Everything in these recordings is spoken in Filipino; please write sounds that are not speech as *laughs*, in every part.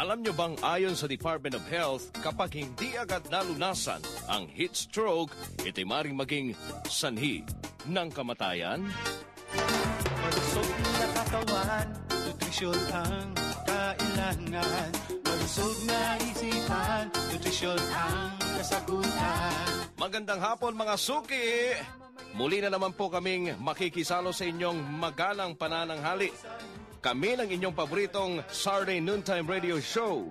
Alam nyo bang ayon sa Department of Health, kapag hindi agad nalunasan ang heat stroke, ito maring maging sanhi ng kamatayan? Malusog na katawan, nutrisyon ang kailangan. Malusog na isipan, nutrisyon ang kasagutan. Magandang hapon mga suki! Muli na naman po kaming makikisalo sa inyong magalang panananghali kami ang inyong paboritong Saturday Noontime Radio Show.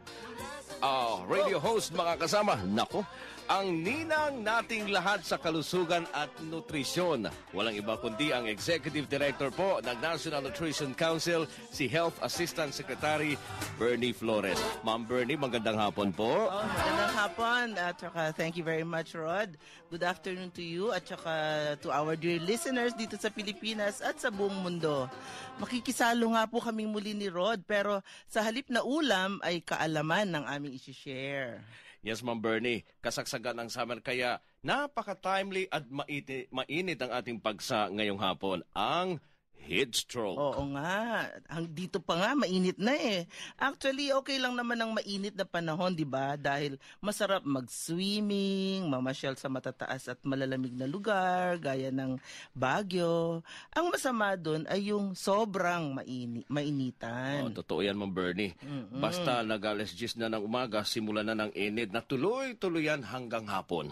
Uh, radio host, mga kasama. Nako, ang ninang nating lahat sa kalusugan at nutrisyon. Walang iba kundi ang Executive Director po ng National Nutrition Council, si Health Assistant Secretary Bernie Flores. Ma'am Bernie, magandang hapon po. Oh, magandang hapon at saka thank you very much Rod. Good afternoon to you at saka to our dear listeners dito sa Pilipinas at sa buong mundo. Makikisalo nga po kaming muli ni Rod pero sa halip na ulam ay kaalaman ng aming isi-share. Yes, Ma'am Bernie, kasagsagan ng summer kaya napaka-timely at mainit, mainit ang ating pagsa ngayong hapon. Ang heatstroke. Oo nga. Ang dito pa nga mainit na eh. Actually, okay lang naman ang mainit na panahon, 'di ba? Dahil masarap mag-swimming, mamasyal sa matataas at malalamig na lugar gaya ng Baguio. Ang masama doon ay yung sobrang maini mainitan. Oh, totoo 'yan, Ma'am Bernie. Mm-mm. Basta nag-alas na ng umaga, simula na ng init na tuloy-tuluyan hanggang hapon.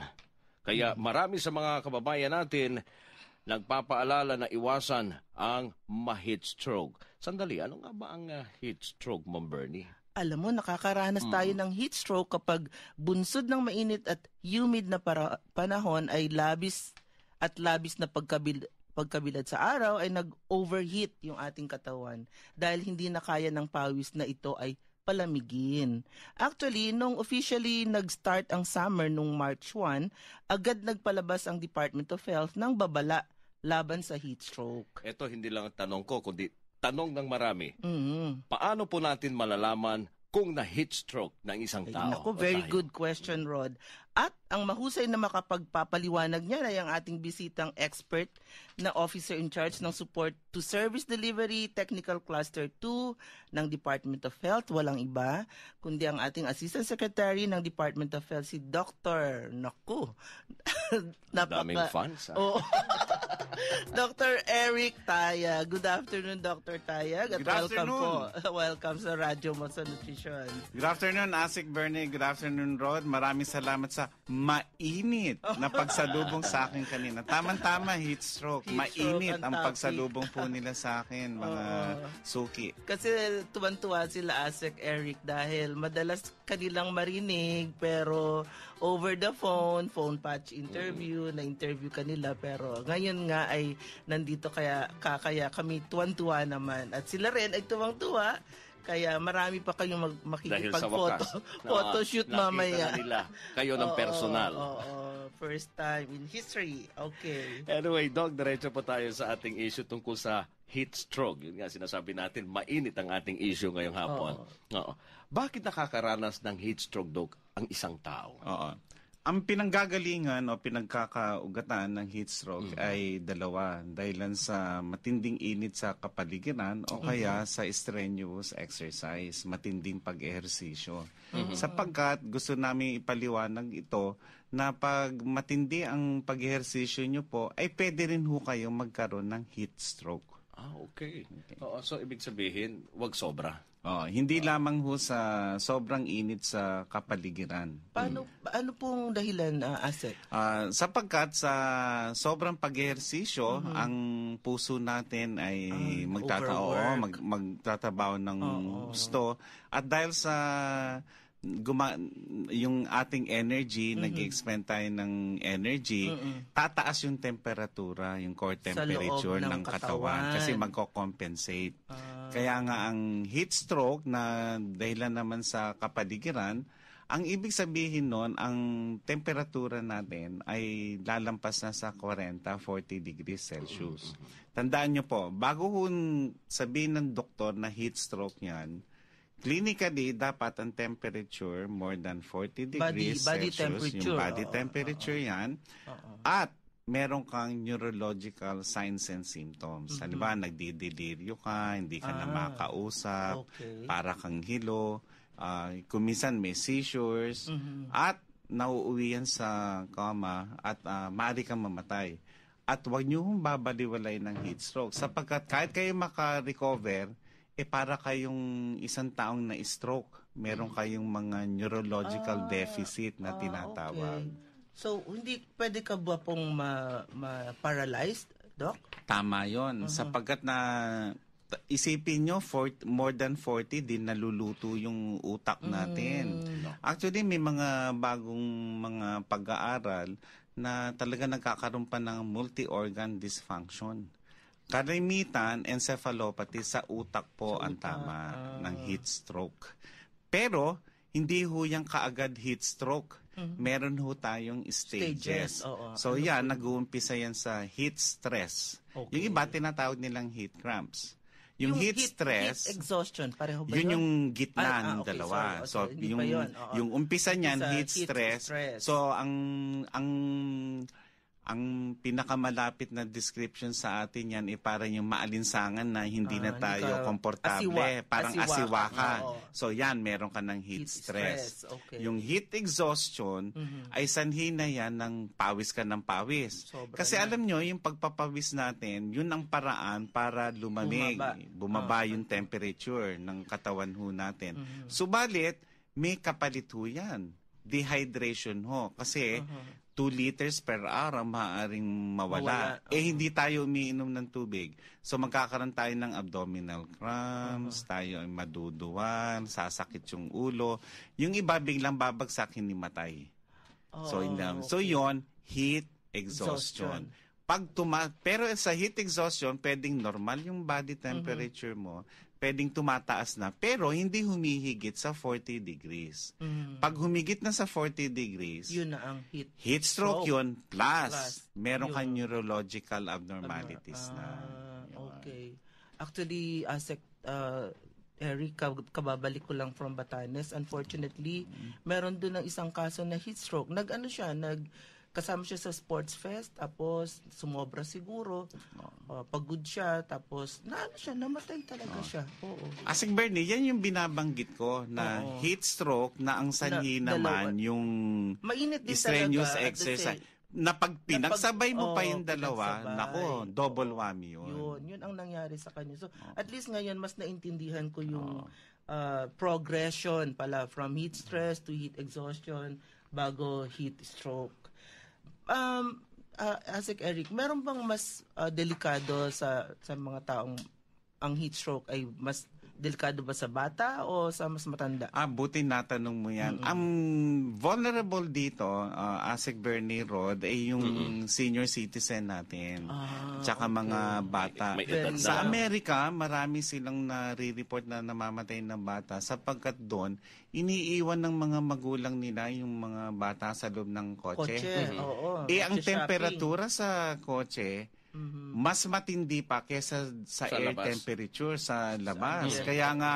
Kaya mm. marami sa mga kababayan natin nagpapaalala na iwasan ang ma-heat stroke. Sandali, ano nga ba ang uh, heat stroke, Ma'am Bernie? Alam mo, nakakaranas mm. tayo ng heat stroke kapag bunsod ng mainit at humid na para- panahon ay labis at labis na pagkabil pagkabilad sa araw ay nag-overheat yung ating katawan dahil hindi na kaya ng pawis na ito ay palamigin. Actually, nung officially nag-start ang summer nung March 1, agad nagpalabas ang Department of Health ng babala laban sa heat stroke. Ito hindi lang tanong ko, kundi tanong ng marami. Mm-hmm. Paano po natin malalaman kung na heat stroke ng isang tao? Ay, naku, very tayo. good question, Rod. At ang mahusay na makapagpapaliwanag niya ay ang ating bisitang expert na officer in charge ng support to service delivery technical cluster 2 ng Department of Health, walang iba kundi ang ating assistant secretary ng Department of Health si Dr. Naku. *laughs* Napaka Daming fans. Ah. Oo. *laughs* *laughs* Dr. Eric Taya. Good afternoon, Dr. Taya. At Good welcome afternoon. po. *laughs* Welcome sa Radyo mo sa Nutrition. Good afternoon, Asik Bernie. Good afternoon, Rod. Maraming salamat sa mainit oh. na pagsalubong sa akin kanina. Tamang-tama, heat stroke. mainit ang pagsalubong po nila sa akin, *laughs* mga Oo. suki. Kasi tuwan-tuwa sila Asik Eric dahil madalas kanilang marinig pero over the phone, phone patch interview, na-interview kanila pero ngayon nga ay nandito kaya, kakaya kami tuwan-tuwa naman. At sila rin ay tuwang-tuwa kaya marami pa kayong mag- makikipag-photo *laughs* photoshoot ah, na, mamaya. nila kayo ng oo, personal. oh, oo, first time in history. Okay. Anyway, Dog, diretso po tayo sa ating issue tungkol sa heat stroke. Yun nga sinasabi natin, mainit ang ating issue ngayong hapon. Oo. oo. Bakit nakakaranas ng heat stroke, Dog, ang isang tao? Oo ang pinanggagalingan o pinagkakaugatan ng heat stroke mm-hmm. ay dalawa dahilan sa matinding init sa kapaligiran o mm-hmm. kaya sa strenuous exercise, matinding pag-ehersisyo. Mm-hmm. Sapagkat gusto namin ipaliwanag ito na pag matindi ang pag-ehersisyo nyo po, ay pwede rin ho kayong magkaroon ng heat stroke. Ah, okay. okay. Oo, so ibig sabihin, wag sobra. Oh, hindi uh, lamang ho sa sobrang init sa kapaligiran. Paano hmm. ano pong dahilan uh, asset? Uh, sapagkat sa sobrang pag-ehersisyo, mm-hmm. ang puso natin ay uh, ah, magtatao, mag, magtatabaw ng oh, oh, oh. at dahil sa guma- yung ating energy, mm-hmm. nag-expend tayo ng energy, mm-hmm. tataas yung temperatura, yung core temperature ng, ng katawan. katawan kasi magko-compensate. Ah. Kaya nga ang heat stroke na dahilan naman sa kapaligiran, ang ibig sabihin nun, ang temperatura natin ay lalampas na sa 40-40 degrees Celsius. Tandaan nyo po, bago hun sabihin ng doktor na heat stroke yan, Klinika di dapat ang temperature more than 40 degrees body, body Celsius, temperature. yung body temperature uh-oh. yan. Uh-oh. At meron kang neurological signs and symptoms. Mm-hmm. Halimbawa, nagdidelirio ka, hindi ka ah, na makausap, okay. para kang hilo, uh, ah, kumisan may seizures, mm-hmm. at nauuwi yan sa coma at uh, maaari kang mamatay. At huwag niyo babaliwalay ng heat stroke sapagkat kahit kayo makarecover, recover eh para kayong isang taong na stroke, meron mm. kayong mga neurological ah, deficit na ah, tinatawag. Okay. So, hindi pwede ka ba pong ma-paralyzed, ma, paralyzed, Doc? Tama yon uh-huh. Mm-hmm. Sapagkat na isipin nyo, for, more than 40 din naluluto yung utak mm, natin. Mm. Actually, may mga bagong mga pag-aaral na talaga nagkakaroon pa ng multi-organ dysfunction. Karimitan, encephalopathy sa utak po sa ang utak. tama uh... ng heat stroke. Pero hindi ho yung kaagad heat stroke. Mm-hmm. Meron ho tayong stages. stages ano so ano yan, po? nag-uumpisa yan sa heat stress. Okay. Yung iba tinatawag nilang heat cramps. Yung, yung heat, heat stress, heat exhaustion, pareho ba yun? yung gitna ah, ah, okay, dalawa. Sorry. Oh, so, so yung yun? yung umpisa niyan heat, heat stress. stress. So ang ang ang pinakamalapit na description sa atin yan eh parang yung maalinsangan na hindi ah, na tayo hindi komportable. Asiwa, parang asiwa, asiwa ka. Oh. So yan, meron ka ng heat, heat stress. stress. Okay. Yung heat exhaustion mm-hmm. ay sanhi na yan ng pawis ka ng pawis. Sobra Kasi na. alam nyo, yung pagpapawis natin, yun ang paraan para lumamig. Bumaba, Bumaba oh. yung temperature ng katawan ho natin. Mm-hmm. Subalit, may kapalit ho yan dehydration ho. Kasi uh-huh. 2 liters per araw maaaring mawala. mawala. Uh-huh. Eh hindi tayo umiinom ng tubig. So magkakaroon tayo ng abdominal cramps, uh-huh. tayo ay maduduwan, sasakit yung ulo. Yung iba biglang babagsak hindi matay. Oh, so in okay. so yon heat exhaustion. exhaustion. Pag tuma pero sa heat exhaustion, pwedeng normal yung body temperature mm-hmm. mo pwedeng tumataas na pero hindi humihigit sa 40 degrees. Mm. Pag humigit na sa 40 degrees, yun na ang heat, heat stroke, stroke. yun plus, plus meron kang neurological abnormalities uh, na. Ah, yun. Okay. Actually, Asek ah, uh, ah, Eric, kababalik ko lang from Batanes. Unfortunately, mm meron doon ng isang kaso na heat stroke. Nag-ano siya, nag kasama siya sa sports fest, tapos sumobra siguro. Uh, pagod siya, tapos naano siya, namatay talaga oh. siya. Oo. Asik Bernie, yan yung binabanggit ko na Oo. heat stroke na ang sanhi na, naman dalawa. yung Mainit din strenuous talaga, exercise. Na Napag, sabay mo oh, pa yung dalawa, nako, double whammy yun. Yun, yun ang nangyari sa kanya. So, at least ngayon, mas naintindihan ko yung uh, progression pala from heat stress to heat exhaustion bago heat stroke um, uh, Asik Eric, meron bang mas uh, delikado sa sa mga taong ang heat stroke ay mas delikado ba sa bata o sa mas matanda? Ah, buti natanong mo yan. Mm-hmm. Ang vulnerable dito, uh, Asik Bernie Road, ay yung mm-hmm. senior citizen natin. Ah, tsaka okay. mga bata. May, may sa Amerika, marami silang nare-report na namamatay ng bata sapagkat doon, iniiwan ng mga magulang nila yung mga bata sa loob ng kotse. Kotse, mm-hmm. oo. Eh, ang temperatura shopping. sa kotse, mm-hmm. mas matindi pa kesa sa, sa air labas. temperature sa labas. Sa Kaya nga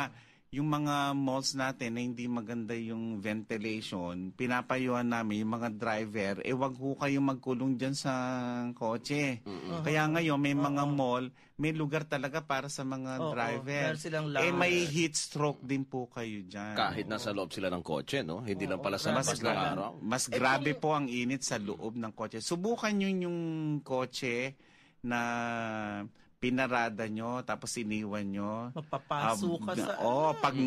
yung mga malls natin na hindi maganda yung ventilation, pinapayuhan namin yung mga driver, eh wag ho kayong magkulong dyan sa kotse. Mm-hmm. uh Kaya ngayon, may uh-huh. mga mall, may lugar talaga para sa mga uh driver. Uh-huh. Eh may heat stroke din po kayo dyan. Kahit uh nasa loob sila ng kotse, no? Hindi uh lang pala sa mas, gra- araw. Mas eh, grabe po ang init sa loob ng kotse. Subukan nyo yung kotse na pinarada nyo, tapos iniwan nyo. Mapapasok uh, um, ka sa... Oo, oh, ano eh. pag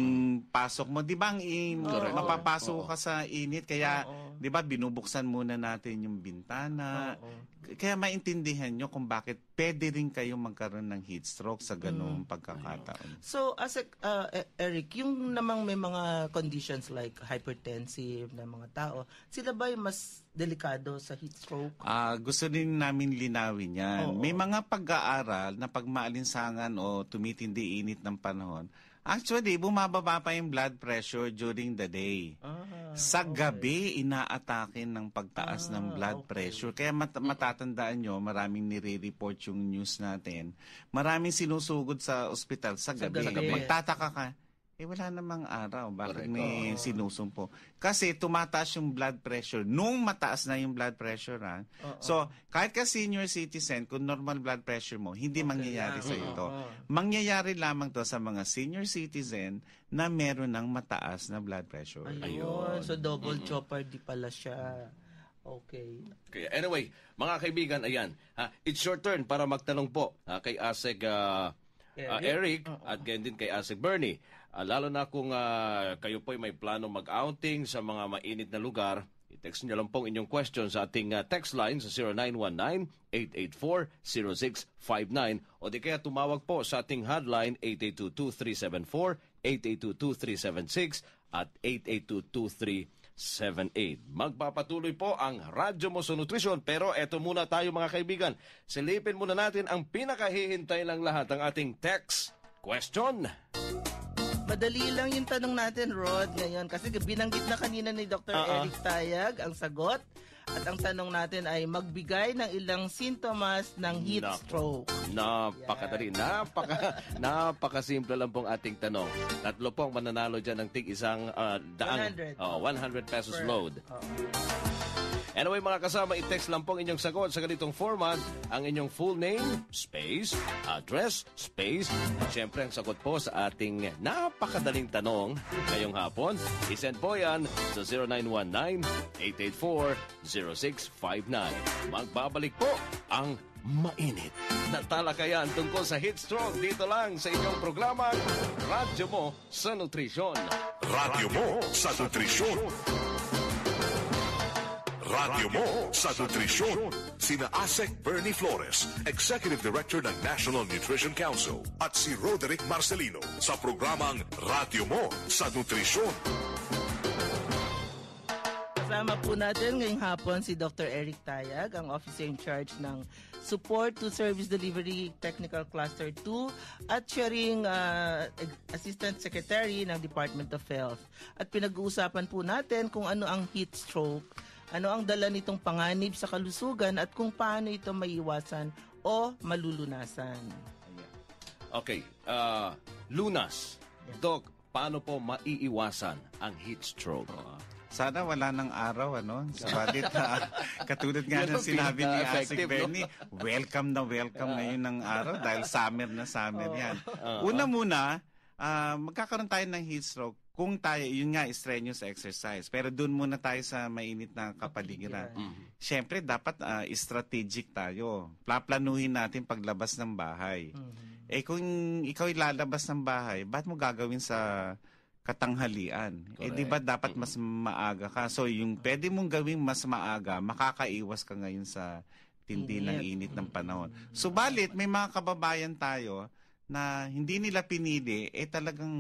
pasok mo, di ba ang in, oh, napapasok oh, ka sa init, kaya, oh, oh. di ba, binubuksan muna natin yung bintana. Oh, oh. Kaya maintindihan nyo kung bakit pwede rin kayong magkaroon ng heat stroke sa ganung mm. pagkakataon. So as a, uh, Eric, yung namang may mga conditions like hypertensive ng mga tao, sila ba yung mas delikado sa heat stroke? Uh, gusto din namin linawin yan. Oo. May mga pag-aaral na pag o tumitindi init ng panahon, Actually, bumababa pa yung blood pressure during the day. Ah, Sa gabi, okay. inaatake ng pagtaas ah, ng blood okay. pressure. Kaya mat- matatandaan nyo, maraming nire-report yung news natin. Maraming sinusugod sa ospital sa, gabi. sa gabi. Magtataka ka, eh wala namang araw. Bakit Correct. may sinusumpo? Kasi tumataas yung blood pressure. Nung mataas na yung blood pressure, ha? Ah. Oo. So, kahit ka senior citizen, kung normal blood pressure mo, hindi Okay mangyayari lang. sa Oo. ito. Mangyayari lamang to sa mga senior citizen na meron ng mataas na blood pressure. Ayun. So, double chopper di pala siya. Okay. Okay. anyway, mga kaibigan, ayan, ha, it's your turn para magtanong po ha, kay Aseg ah, ah, Eric. Eric, at ganyan din kay Aseg Bernie. Uh, lalo na kung uh, kayo po ay may plano mag-outing sa mga mainit na lugar, i-text nyo lang pong inyong question sa ating uh, text line sa 0919-884-0659 o di kaya tumawag po sa ating hotline 8822374, 8822376 at 8822378. 0917-878. Magpapatuloy po ang Radyo Mo Moso Nutrition pero eto muna tayo mga kaibigan. Silipin muna natin ang pinakahihintay lang lahat ang ating text question. Madali lang yung tanong natin, Rod, ngayon. Kasi binanggit na kanina ni Dr. Uh-uh. Ah, ah. Eric Tayag ang sagot. At ang tanong natin ay magbigay ng ilang sintomas ng heat Naku. stroke. Napakadali. Yeah. Napaka, *laughs* napakasimple lang pong ating tanong. Tatlo pong mananalo dyan ng tig isang uh, daan. 100. Oh, 100 pesos per, load. Oh. Anyway mga kasama, i-text lang po ang inyong sagot sa ganitong format. Ang inyong full name, space, address, space. At syempre ang sagot po sa ating napakadaling tanong ngayong hapon. I-send po yan sa 0919-884-0659. Magbabalik po ang mainit na talakayan tungkol sa heat stroke dito lang sa inyong programa Radyo Mo sa Nutrisyon. Radyo Mo sa Nutrisyon radyo mo sa nutrisyon. Sina Asek Bernie Flores, Executive Director ng National Nutrition Council at si Roderick Marcelino sa programang Radyo Mo sa Nutrisyon. Kasama po natin ngayong hapon si Dr. Eric Tayag, ang officer in charge ng Support to Service Delivery Technical Cluster 2 at siya ring uh, Assistant Secretary ng Department of Health. At pinag-uusapan po natin kung ano ang heat stroke ano ang dala nitong panganib sa kalusugan at kung paano ito maiwasan o malulunasan. Okay, uh, lunas. Yes. Doc, paano po maiiwasan ang heat stroke? Uh, sana wala ng araw, ano? Sabalit, uh, *laughs* katulad nga ng sinabi ni Asik Benny, no? welcome na welcome uh, ngayon ng araw dahil summer na summer uh, yan. Uh, Una muna, uh, magkakaroon tayo ng heat stroke kung tayo, yun nga, strenuous exercise. Pero doon muna tayo sa mainit na kapaligiran. Mm-hmm. Siyempre, dapat uh, strategic tayo. Plaplanuhin natin paglabas ng bahay. Mm-hmm. Eh kung ikaw ilalabas ng bahay, ba't mo gagawin sa katanghalian? Correct. Eh di ba dapat mas mm-hmm. maaga ka? So yung mm-hmm. pwede mong gawing mas maaga, makakaiwas ka ngayon sa tindi ng init ng panahon. Mm-hmm. Subalit, may mga kababayan tayo na hindi nila pinili, eh talagang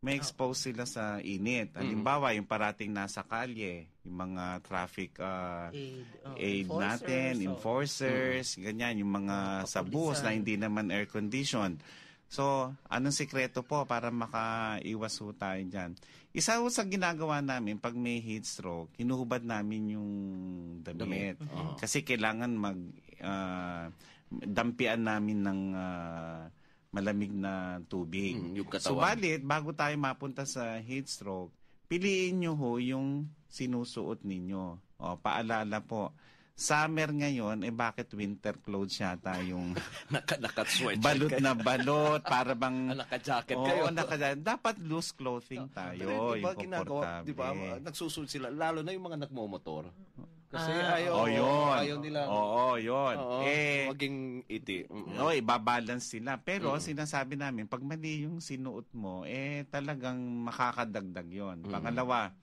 may ah. expose sila sa init. Halimbawa, yung parating nasa kalye, yung mga traffic uh, aid, oh, aid enforcers, natin, enforcers, mm. ganyan, yung mga sa bus na hindi naman air conditioned. So, anong sikreto po para makaiwas ho tayo dyan? Isa ho sa ginagawa namin, pag may heat stroke, hinuhubad namin yung damit. damit. Uh-huh. Kasi kailangan mag... Uh, dampian namin ng uh, malamig na tubig. Mm, yung katawan. Subalit, bago tayo mapunta sa heat stroke, piliin nyo ho yung sinusuot ninyo. O, paalala po, summer ngayon, eh bakit winter clothes yata yung *laughs* Naka, sweatshirt balot na balot, para bang... *laughs* naka-jacket oo, kayo. Naka, jacket dapat loose clothing tayo, Pero, diba, yung ginagawa, Diba, nagsusunod sila, lalo na yung mga nagmomotor. Kasi ah, ayaw, oh, yun. ayaw nila. Oo, oh, yun. Oo, eh, maging iti. Mm-hmm. Oh, ibabalance sila. Pero mm. sinasabi namin, pag mali yung sinuot mo, eh talagang makakadagdag yon mm. Pangalawa,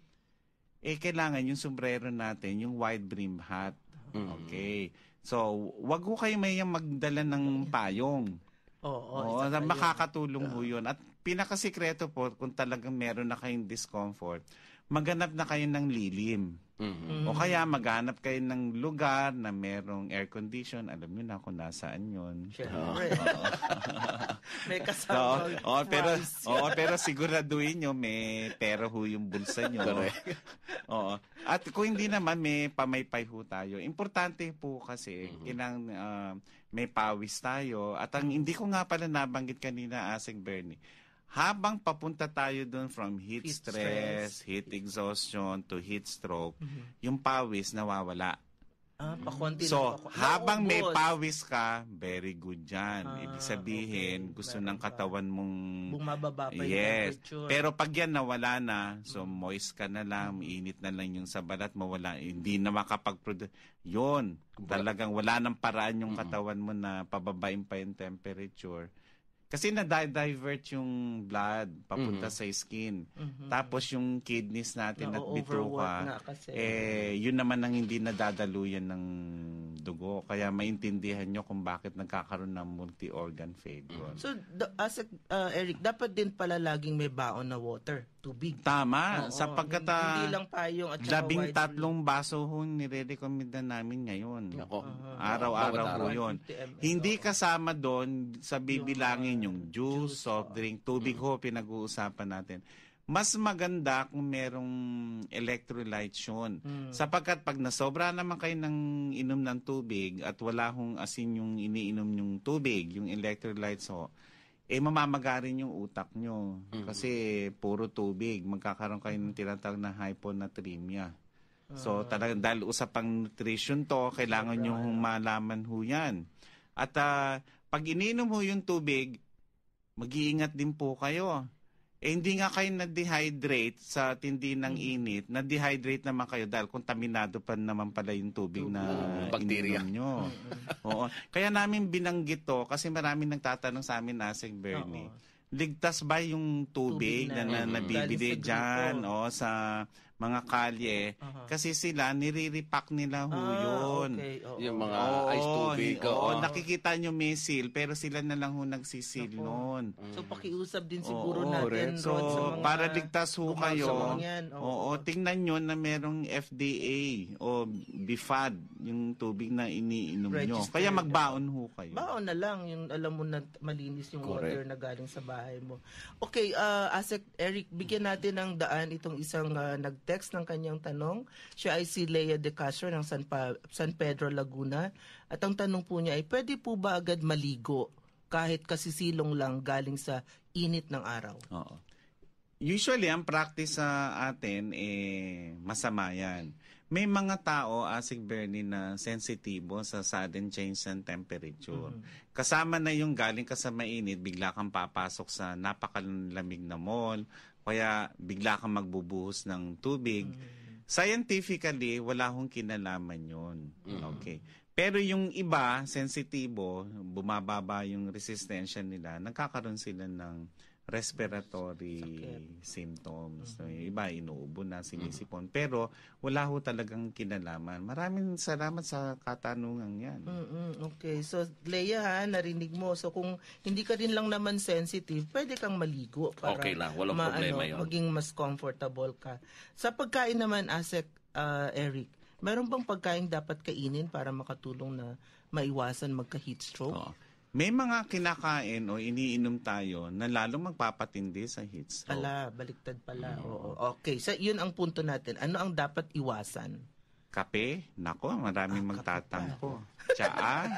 eh kailangan yung sombrero natin, yung wide brim hat. Mm. Okay. So, wag ko kayo may magdala ng payong. Oo, oh, oh, makakatulong ho yun. At pinakasikreto po, kung talagang meron na kayong discomfort, maganap na kayo ng lilim. Mm-hmm. O kaya maghanap kayo ng lugar na merong air condition, alam niyo na kung nasaan 'yon. Siyempre. Oh. *laughs* may kasama. So, oh, pero oh, pero siguraduhin niyo may pero ho yung bulsa niyo. *laughs* Oo. At kung hindi naman may pamaypay ho tayo. Importante po kasi mm-hmm. kinang uh, may pawis tayo at ang hindi ko nga pala nabanggit kanina Asing Bernie habang papunta tayo doon from heat, heat stress, stress, heat exhaustion to heat stroke, mm-hmm. yung pawis nawawala. Ah, pakonti so, habang may pawis ka, very good dyan. Ah, Ibig sabihin, okay. gusto Meron ng katawan mong... Bumababa pa yes. yung Pero pag yan nawala na, so mm-hmm. moist ka na lang, mm init na lang yung sa balat, mawala, hindi na makapag-produce. Yun, talagang wala nang paraan yung mm-hmm. katawan mo na pababain pa yung temperature. Kasi na-divert yung blood papunta mm-hmm. sa skin. Mm-hmm. Tapos yung kidneys natin na at bituka, eh, yun naman ang hindi nadadaluyan ng dugo. Kaya maintindihan nyo kung bakit nagkakaroon ng multi-organ failure. So, the, as a, uh, Eric, dapat din pala laging may baon na water tubig. Tama, Oo, sapagkat ah, hindi lang payong at saka labing tatlong baso ho nire-recommenda namin ngayon. Nako. Oo. Araw-araw ho yun. Hindi kasama doon sa bibilangin yung ah, juice, soft drink, tubig ho mm. pinag-uusapan natin. Mas maganda kung merong electrolytes yun. Mm. Sapagkat pag nasobra naman kayo ng inom ng tubig at wala hong asin yung iniinom yung tubig, yung electrolytes ho, eh mamamagarin yung utak nyo. Mm-hmm. Kasi puro tubig. Magkakaroon kayo ng tinatawag na hyponatremia. Uh, so ah. talagang dahil usapang nutrition to, kailangan nyo malaman ho yan. At uh, pag ininom ho yung tubig, mag-iingat din po kayo eh, hindi nga kayo na-dehydrate sa tindi ng mm. init, na-dehydrate naman kayo dahil kontaminado pa naman pala yung tubig na Bacteria. nyo. Oo. Kaya namin binanggit to kasi maraming nagtatanong sa amin Asing Bernie. Oo. Ligtas ba yung tubig, Tubig na, na, na, na nabibili Dahil sa o sa mga kalye uh-huh. kasi sila niriripak nila ho ah, yun. Okay. Yung mga oo, ice tubig. Oo, oo. nakikita nyo may seal pero sila na lang ho nagsisil noon. So pakiusap din siguro oo, natin so, Rod, sa mga para ligtas ho kayo. Oo, oo, tingnan nyo na merong FDA o BFAD yung tubig na iniinom Register. nyo. Kaya magbaon ho kayo. Baon na lang yung alam mo na malinis yung Correct. water na galing sa bahay mo. Okay, uh, Asek Eric, bigyan natin ng daan itong isang uh, nag text ng kanyang tanong. Siya ay si Leia De Castro ng San, pa- San Pedro, Laguna. At ang tanong po niya ay, pwede po ba agad maligo kahit kasi silong lang galing sa init ng araw? Oo. Usually, ang practice sa atin, eh, masama yan. May mga tao, Asig Bernie, na sensitibo sa sudden change ng temperature. Mm-hmm. Kasama na yung galing ka sa mainit, bigla kang papasok sa napakalamig na mall, kaya bigla kang magbubuhos ng tubig. Mm-hmm. Scientifically, wala hong kinalaman yon mm-hmm. Okay. Pero yung iba, sensitibo, bumababa yung resistensya nila, nagkakaroon sila ng respiratory symptoms. Mm-hmm. Yung iba, inuubo na, sinisipon. Mm-hmm. Pero, wala ho talagang kinalaman. Maraming salamat sa katanungan yan. Mm-hmm. Okay. So, Leia, ha, narinig mo. So, kung hindi ka din lang naman sensitive, pwede kang maligo para okay lang. Walang ma- problema ano, yun. maging mas comfortable ka. Sa pagkain naman, Asek, uh, Eric, meron bang pagkain dapat kainin para makatulong na maiwasan magka-heat stroke? Oh. May mga kinakain o iniinom tayo na lalong magpapatindi sa heat stroke. Ala, baliktad pala. Mm. Oo. Okay, so yun ang punto natin. Ano ang dapat iwasan? Kape? Nako, maraming ah, magtatangko. *laughs* Tsaa?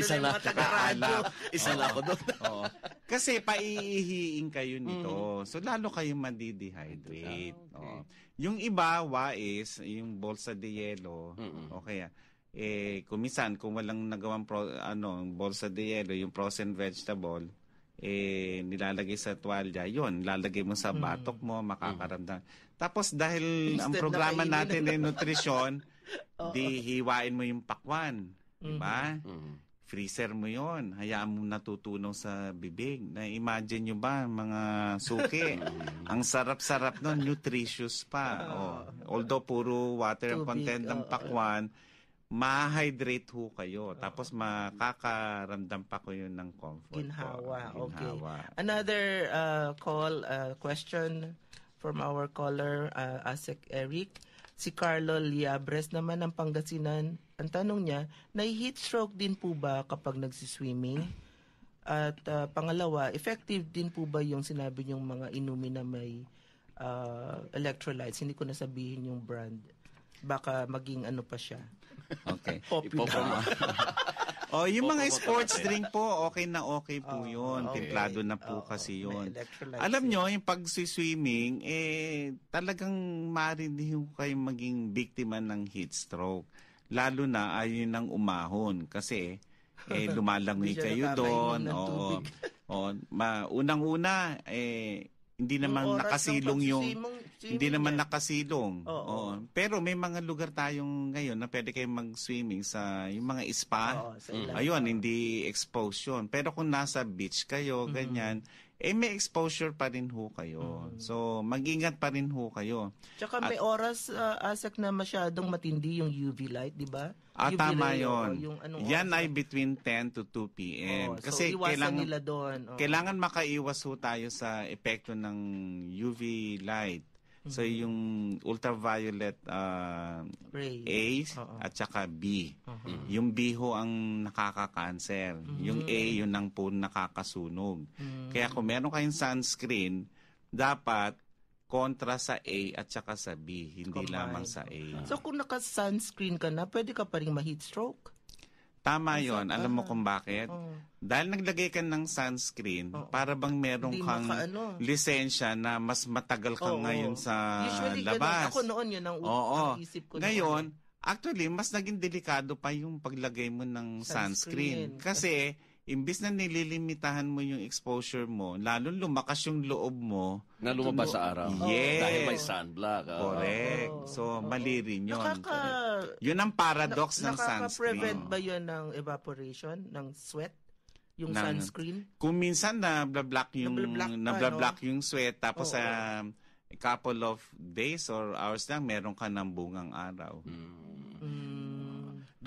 Isa na yung mga Isa na lang ako doon. *laughs* Kasi paiihiin kayo nito. Mm. So, lalo kayong madidehydrate. Ah, okay. oh. Yung iba, wa is, yung bolsa de yelo, Mm-mm. o kaya, eh kumisan kung walang nagawang pro, ano bolsa de yelo yung frozen vegetable eh nilalagay sa tuwalya yon lalagay mo sa mm. batok mo makakaramdam mm. tapos dahil Instead ang programa na natin ay nutrisyon *laughs* di hiwain mo yung pakwan mm-hmm. di ba mm-hmm. mm-hmm. freezer mo yon hayaan mo natutunaw sa bibig na imagine nyo ba mga suki *laughs* mm-hmm. ang sarap-sarap noon nutritious pa oh. although puro water Too content ng oh, pakwan oh ma-hydrate ho kayo. Oh. Tapos makakaramdam pa ko yun ng comfort. Ginhawa, po. Ginhawa. okay. Another uh, call, uh, question from our caller, uh, Asek Eric. Si Carlo Liabres naman ng Pangasinan. Ang tanong niya, nai-heat stroke din po ba kapag nagsiswimming? At uh, pangalawa, effective din po ba yung sinabi niyong mga inumin na may uh, electrolytes? Hindi ko nasabihin yung brand. Baka maging ano pa siya. Okay. *laughs* Ipopromote. *laughs* oh, yung mga sports drink po, okay na okay po oh, yun. Okay. Templado na po oh, kasi yun. Alam nyo, yung pag-swimming, eh, talagang marinihin kayo maging biktima ng heat stroke. Lalo na ayun ng umahon kasi eh *laughs* lumalangoy kayo doon. Oo. Oh, ma unang-una eh hindi naman nakasilong yung hindi naman niya. nakasilong. Oo, oo. Pero may mga lugar tayong ngayon na pwede kayong mag-swimming sa yung mga spa. Oo, sa mm. Ayun, hindi exposure. yun. Pero kung nasa beach kayo, mm-hmm. ganyan, eh may exposure pa rin ho kayo. Mm-hmm. So, mag-ingat pa rin ho kayo. Tsaka At, may oras uh, ah, asak na masyadong matindi yung UV light, di ba? Ah, Yubileo, tama yon. Yung anong Yan oras. ay between 10 to 2 p.m. Oo, Kasi so kailangan, nila doon. Oo. Kailangan makaiwas ho tayo sa epekto ng UV light. Mm-hmm. So yung ultraviolet uh, ah, Rays. A at saka B. Uh-huh. Yung B ho ang nakaka-cancer. Mm-hmm. Yung A yun ang po nakakasunog. Mm-hmm. Kaya kung meron kayong sunscreen, dapat kontra sa A at saka sa B, hindi Combined. lamang sa A. Ah. So kung naka-sunscreen ka na, pwede ka pa rin ma-heat stroke? Tama As yon. Alam mo kung bakit? Oh. Dahil naglagay ka ng sunscreen, oh. para bang merong Hindi kang makaano. lisensya na mas matagal ka oh, ngayon sa Usually, labas. Ganun. Ako noon, yun ang, oh, ang isip ko. Ngayon, noon. actually, mas naging delikado pa yung paglagay mo ng sunscreen. sunscreen. Kasi imbis na nililimitahan mo yung exposure mo, lalo lumakas yung loob mo. Na lumabas sa araw. Yes. Oh. Dahil may sunblock. Oh. Correct. So, mali rin yun. Nakaka, yun ang paradox na, ng nakaka sunscreen. Nakaka-prevent ba yun ng evaporation, ng sweat? Yung ng, sunscreen? Kung minsan na blablock yung, na blablock yung sweat, tapos sa oh, oh. a couple of days or hours lang, meron ka ng bungang araw. Hmm.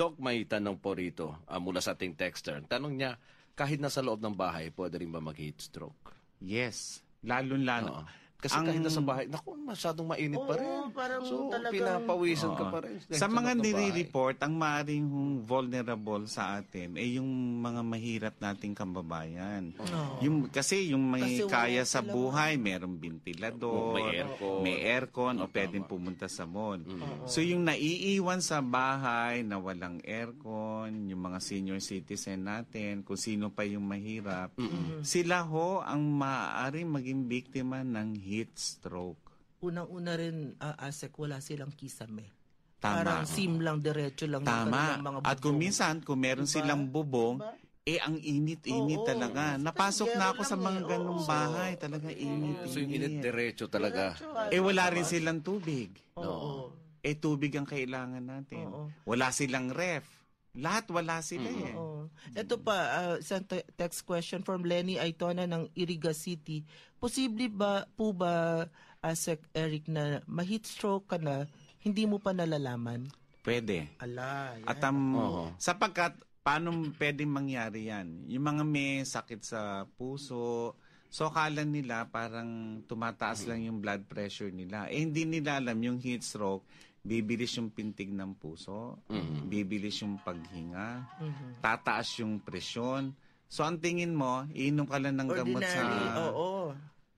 Doc, may tanong po rito uh, mula sa ating texter. Tanong niya, kahit nasa loob ng bahay, pwede rin ba mag-heat stroke? Yes. Lalo-lalo. Kasi ang, kahit sa bahay, naku, masyadong mainit oo, pa rin. Parang so, talagang, pinapawisan oo. ka pa rin. Sa mga nire-report, ang maaaring vulnerable sa atin ay yung mga mahirap nating kambabayan. Oh. Yung, kasi yung may kasi kaya sa buhay, merong bintilador, may aircon, may aircon o pwedeng pumunta sa mall. Mm. So, yung naiiwan sa bahay na walang aircon, yung mga senior citizen natin, kung sino pa yung mahirap, mm-hmm. sila ho ang maaaring maging biktima ng heat stroke. Unang-una rin, uh, Asek, wala silang kisame. Tama. Parang sim lang, diretso lang. Tama. Ng mga bubong. At kung minsan, kung meron diba? silang bubong, diba? eh ang init-init talaga. Oh, Napasok na ako sa mga eh. ganong oh, bahay, so, talaga init-init. So yung init diretso talaga. Diretso, ah, eh wala diba? rin silang tubig. Oo. No. Eh tubig ang kailangan natin. Oo. Wala silang ref. Lahat wala sila mm-hmm. eh. Oo. Oo. Ito pa, uh, ah, isang te- text question from Lenny Aitona ng Iriga City. Posible ba po ba, uh, Sec Eric, na ma-heat stroke ka na, hindi mo pa nalalaman? Pwede. Ala, yan. At um, Oo. sapagkat, paano pwedeng mangyari yan? Yung mga may sakit sa puso, So akala nila parang tumataas lang yung blood pressure nila. Eh hindi nila alam yung heat stroke bibilis yung pintig ng puso, mm-hmm. bibilis yung paghinga, mm-hmm. tataas yung presyon. So ang tingin mo, iinom ka lang ng Ordinary. gamot sa... Oo. Oh, oh.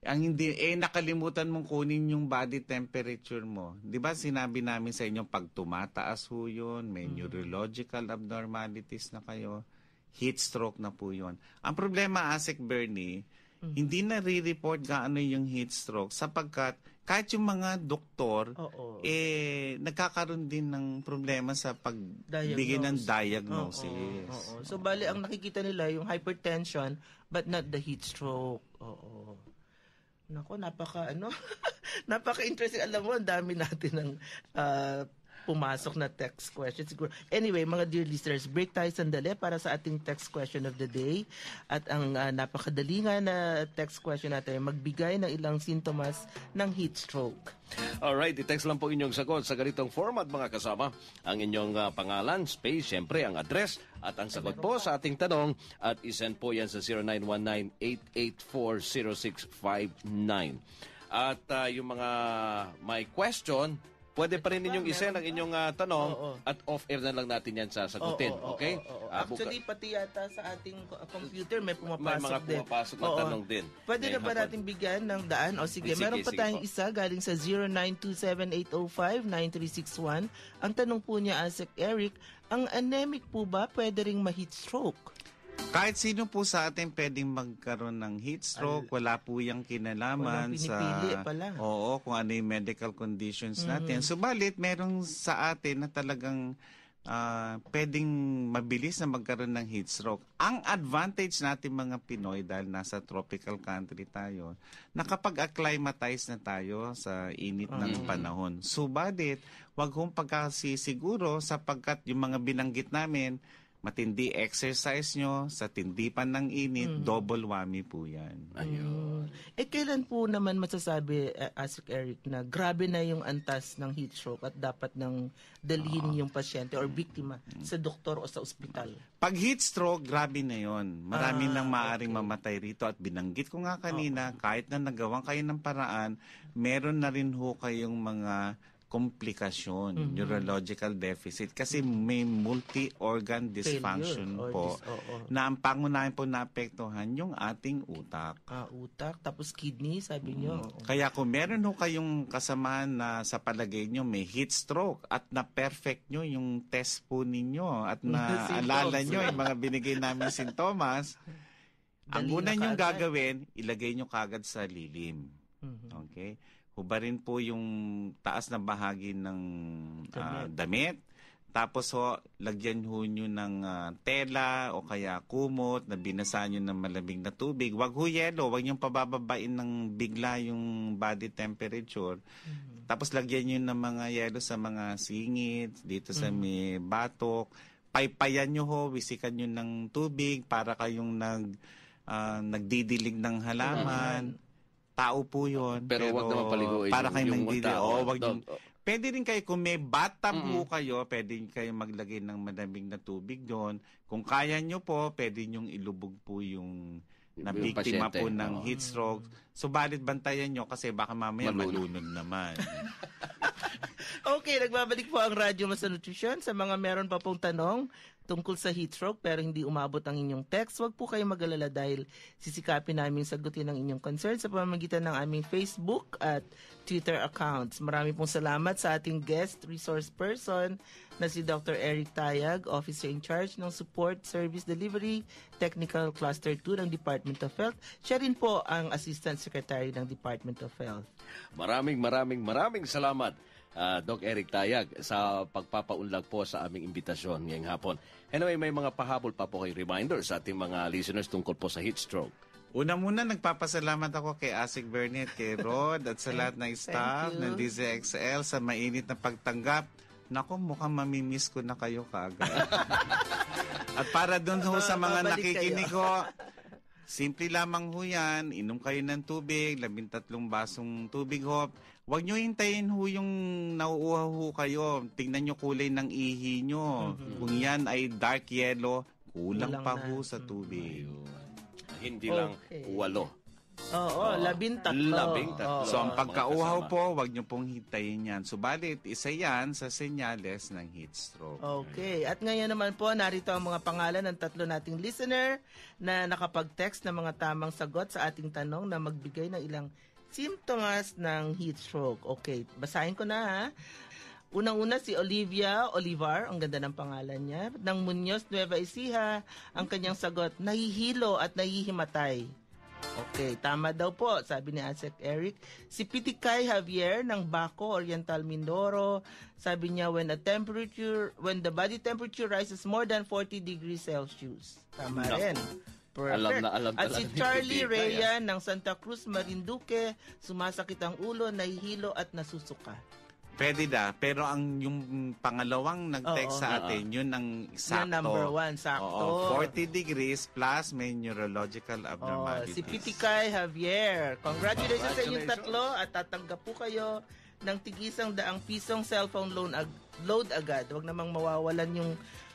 Ang hindi, eh nakalimutan mong kunin yung body temperature mo. Di ba sinabi namin sa inyo, pag tumataas ho yun, may mm-hmm. neurological abnormalities na kayo, heat stroke na po yun. Ang problema, Asik Bernie, mm-hmm. hindi na re-report gaano yung heat stroke sapagkat kahit yung mga doktor, Oo. eh, nagkakaroon din ng problema sa pagbigay ng diagnosis. Oo. Oo. So, bali, ang nakikita nila yung hypertension but not the heat stroke. Oo. Nako, napaka, ano, *laughs* napaka-interesting. Alam mo, ang dami natin ng uh, pumasok na text question. Siguro. Anyway, mga dear listeners, break tayo sandali para sa ating text question of the day. At ang uh, napakadali nga na text question natin, magbigay ng ilang sintomas ng heat stroke. All right, i-text lang po inyong sagot sa ganitong format mga kasama. Ang inyong uh, pangalan, space, syempre ang address at ang sagot po sa ating tanong at isend po yan sa 0919 884 0659. At uh, yung mga may question, pwede pa rin ninyong isend ang inyong uh, tanong oh, oh. at off-air na lang natin yan sasagutin. Oh, oh, oh, okay? Oh, oh, oh. Actually, pati yata sa ating ah, computer may pumapasok din. May mga pumapasok na tanong oh. din. Pwede na ba natin bigyan ng daan? O sige, sige meron pa tayong po. isa galing sa 0927-805-9361. Ang tanong po niya, Asek Eric, ang anemic po ba pwede ring ma-heat stroke? Kahit sino po sa atin pwedeng magkaroon ng heat stroke, wala po yung kinalaman sa eh, pala. Oo, kung ano yung medical conditions natin. Mm-hmm. Subalit merong sa atin na talagang uh, pwedeng mabilis na magkaroon ng heat stroke. Ang advantage natin mga Pinoy dahil nasa tropical country tayo, nakapag-acclimatize na tayo sa init mm. ng panahon. Subalit, wag hong pagkasisiguro sapagkat yung mga binanggit namin, matindi exercise nyo, sa tindipan ng init, mm. double whammy po yan. Ayun. Mm. Eh, kailan po naman masasabi, uh, Asik Eric, na grabe na yung antas ng heat stroke at dapat nang dalhin oh. yung pasyente or mm. biktima mm. sa doktor o sa ospital? Pag heat stroke, grabe na yon. Marami ah, nang maaaring okay. mamatay rito at binanggit ko nga kanina, oh. kahit na nagawang kayo ng paraan, meron na rin ho kayong mga komplikasyon, mm-hmm. neurological deficit kasi mm-hmm. may multi-organ dysfunction Failure oh, po dis- oh, oh. na ang pangunahin po naapektuhan yung ating utak. Ah, utak tapos kidney sabi Mm. Oh. Kaya kung meron ho kayong kasamahan na sa palagay nyo may heat stroke at na perfect nyo yung test po ninyo at *laughs* na alala niyo yung mga binigay namin sintomas, ang una niyong gagawin, ilagay nyo kagad sa lilim. Mm-hmm. Okay? Huba rin po yung taas na bahagi ng uh, damit. Tapos ho, lagyan ho nyo ng uh, tela o kaya kumot na binasa nyo ng malamig na tubig. Huwag ho yelo, huwag nyo pabababain ng bigla yung body temperature. Mm-hmm. Tapos lagyan nyo ng mga yelo sa mga singit, dito sa mm-hmm. may batok. Paypayan nyo ho, wisikan nyo ng tubig para kayong nag, uh, nagdidilig ng halaman. Mm-hmm tao po yun. Pero, pero wag naman paliguin. Eh, para kayo nandili. Oo, wag yung, Pwede rin kayo, kung may bata po mm-hmm. kayo, pwede rin kayo maglagay ng madaming na tubig doon. Kung kaya nyo po, pwede nyo ilubog po yung na yung biktima po ng oh. heat stroke. So, balit bantayan nyo kasi baka mamaya malunod, malunod naman. *laughs* okay, nagbabalik po ang Radyo Mas Nutrition sa mga meron pa pong tanong tungkol sa heat stroke pero hindi umabot ang inyong text, huwag po kayong magalala dahil sisikapin namin sagutin ang inyong concern sa pamamagitan ng aming Facebook at Twitter accounts. Marami pong salamat sa ating guest resource person na si Dr. Eric Tayag, Officer in Charge ng Support Service Delivery Technical Cluster 2 ng Department of Health. Siya rin po ang Assistant Secretary ng Department of Health. Maraming maraming maraming salamat uh, Doc Eric Tayag sa pagpapaunlag po sa aming imbitasyon ngayong hapon. Anyway, may mga pahabol pa po kayo reminder sa ating mga listeners tungkol po sa heat stroke. Una muna, nagpapasalamat ako kay Asik Bernie at kay Rod at sa lahat ng staff ng DZXL sa mainit na pagtanggap. Nako, mukhang mamimiss ko na kayo kaagad. *laughs* at para doon ho sa mga nakikinig ko, Simple lamang ho yan. Inom kayo ng tubig, labintatlong basong tubig ho. Huwag nyo hintayin ho yung nauuha ho kayo. Tingnan nyo kulay ng ihi nyo. Mm-hmm. Kung yan ay dark yellow, kulang, kulang pa na. ho sa tubig. Mm-hmm. Hindi okay. lang walo Oo, oh, labing tatlo. Labing tatlo. So, ang pagkauhaw po, huwag niyo pong hintayin yan. Subalit, isa yan sa senyales ng heat stroke. Okay. At ngayon naman po, narito ang mga pangalan ng tatlo nating listener na nakapag-text ng mga tamang sagot sa ating tanong na magbigay ng ilang simptomas ng heat stroke. Okay, basahin ko na ha. Unang-una si Olivia Olivar, ang ganda ng pangalan niya, Nang Munoz Nueva Ecija, ang kanyang sagot, nahihilo at nahihimatay. Okay, tama daw po, sabi ni Asek Eric. Si Pitikay Javier ng Baco, Oriental Mindoro, sabi niya when the temperature, when the body temperature rises more than 40 degrees Celsius. Tama no. rin. Perfect. Alam na, alam At si Charlie Rhea ah. ng Santa Cruz, Marinduque, sumasakit ang ulo, nahihilo at nasusuka. Pwede na, pero ang yung pangalawang nag-text sa atin, yun ang sakto. Yan number one, sakto. Oo, 40 degrees plus may neurological Oh, abnormalities. si Pitikay Javier. Congratulations sa inyong tatlo at tatanggap po kayo ng tigisang daang pisong cellphone loan ag- load agad. Huwag namang mawawalan yung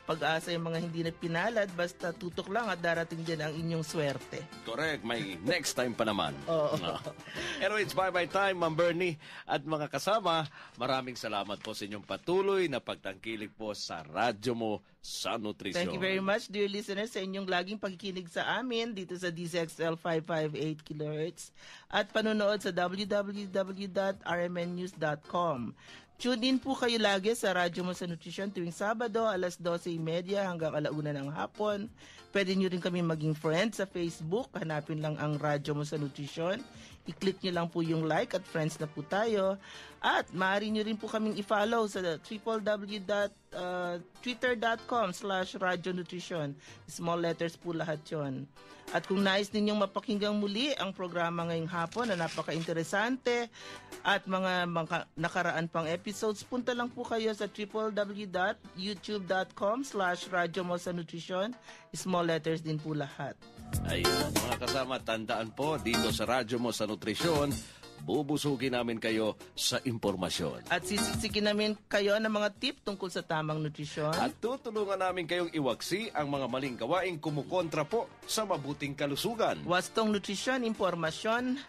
pag-asa yung mga hindi na pinalad, basta tutok lang at darating din ang inyong swerte. Correct. May next time pa naman. *laughs* Oo. No. Ah. Pero it's bye-bye time, Ma'am Bernie at mga kasama. Maraming salamat po sa inyong patuloy na pagtangkilik po sa radyo mo sa nutrisyon. Thank you very much, dear listeners, sa inyong laging pagkikinig sa amin dito sa DZXL 558 kHz at panonood sa www.rmnnews.com. Tune in po kayo lagi sa Radyo Mo sa Nutrition tuwing Sabado, alas 12.30 hanggang alauna ng hapon. Pwede nyo rin kami maging friends sa Facebook. Hanapin lang ang Radyo Mo sa Nutrition. I-click nyo lang po yung like at friends na po tayo. At maaari nyo rin po kaming i-follow sa www.twitter.com uh, slash radyonutrition. Small letters po lahat yon. At kung nais ninyong mapakinggang muli ang programa ngayong hapon na napaka-interesante at mga, mga nakaraan pang episodes, punta lang po kayo sa www.youtube.com slash Radyo Mosa Nutrition. Small letters din po lahat. Ayun, mga kasama, tandaan po dito sa Radyo Mosa Nutrition Bubusugin namin kayo sa impormasyon. At sisisikin namin kayo ng mga tip tungkol sa tamang nutrisyon. At tutulungan namin kayong iwaksi ang mga maling gawaing kumukontra po sa mabuting kalusugan. Wastong nutrisyon, impormasyon,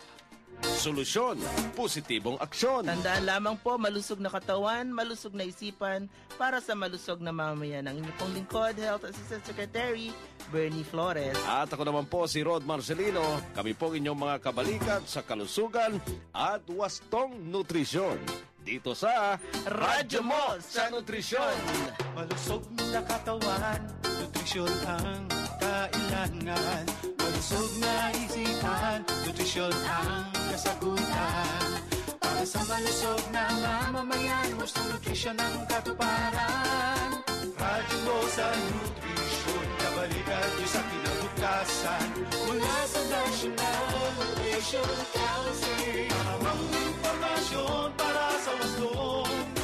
Solusyon, positibong aksyon. Tandaan lamang po, malusog na katawan, malusog na isipan para sa malusog na mamamayan ng inyong pong lingkod, Health Assistant Secretary Bernie Flores. At ako naman po si Rod Marcelino. Kami pong inyong mga kabalikat sa kalusugan at wastong nutrisyon. Dito sa Radyo Mo sa Nutrisyon. Malusog na katawan, nutrisyon ang kailangan Busog na isipan, nutrisyon ang kasagutan Para sa malusog na mamamayan, gusto nutrisyon ang katuparan Radyo mo sa nutrisyon, nabalikan nyo sa kinabukasan Mula sa National Nutrition Council Ang impormasyon para sa wastong